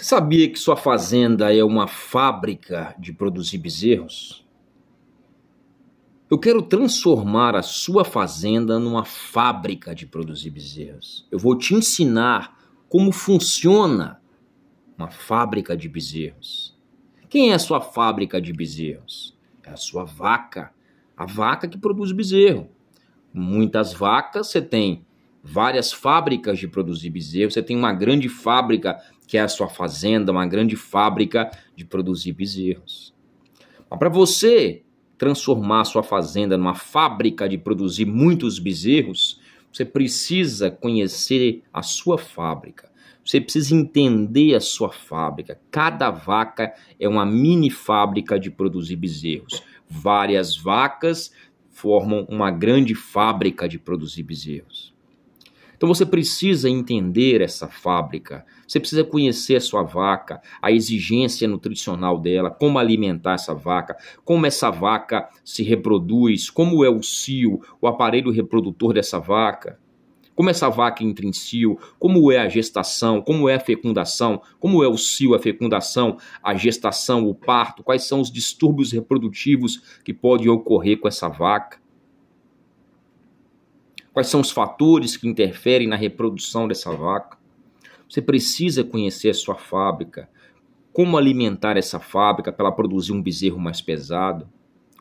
Sabia que sua fazenda é uma fábrica de produzir bezerros? Eu quero transformar a sua fazenda numa fábrica de produzir bezerros. Eu vou te ensinar como funciona uma fábrica de bezerros. Quem é a sua fábrica de bezerros? É a sua vaca, a vaca que produz bezerro. Muitas vacas, você tem várias fábricas de produzir bezerro, você tem uma grande fábrica que é a sua fazenda, uma grande fábrica de produzir bezerros. Mas para você transformar a sua fazenda numa fábrica de produzir muitos bezerros, você precisa conhecer a sua fábrica. Você precisa entender a sua fábrica. Cada vaca é uma mini fábrica de produzir bezerros. Várias vacas formam uma grande fábrica de produzir bezerros. Então você precisa entender essa fábrica, você precisa conhecer a sua vaca, a exigência nutricional dela, como alimentar essa vaca, como essa vaca se reproduz, como é o cio, o aparelho reprodutor dessa vaca, como essa vaca entra em cio, como é a gestação, como é a fecundação, como é o cio, a fecundação, a gestação, o parto, quais são os distúrbios reprodutivos que podem ocorrer com essa vaca. Quais são os fatores que interferem na reprodução dessa vaca? Você precisa conhecer a sua fábrica, como alimentar essa fábrica para ela produzir um bezerro mais pesado,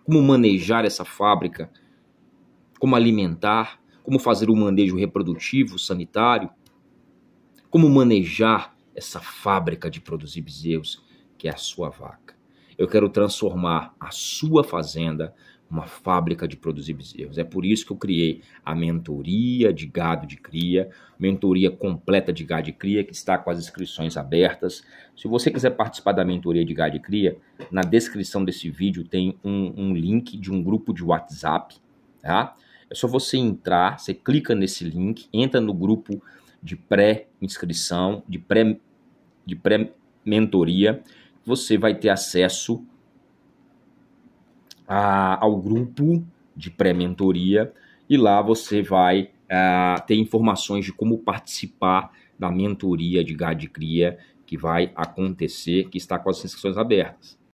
como manejar essa fábrica, como alimentar, como fazer um manejo reprodutivo, sanitário, como manejar essa fábrica de produzir bezerros que é a sua vaca. Eu quero transformar a sua fazenda uma fábrica de produzir bezerros. É por isso que eu criei a mentoria de gado de cria, mentoria completa de gado de cria, que está com as inscrições abertas. Se você quiser participar da mentoria de gado de cria, na descrição desse vídeo tem um, um link de um grupo de WhatsApp, tá? É só você entrar, você clica nesse link, entra no grupo de pré-inscrição, de pré-mentoria. De pré mentoria você vai ter acesso a, ao grupo de pré-mentoria e lá você vai a, ah, ter informações de como participar da mentoria de de Cria que vai acontecer, que está com as inscrições abertas.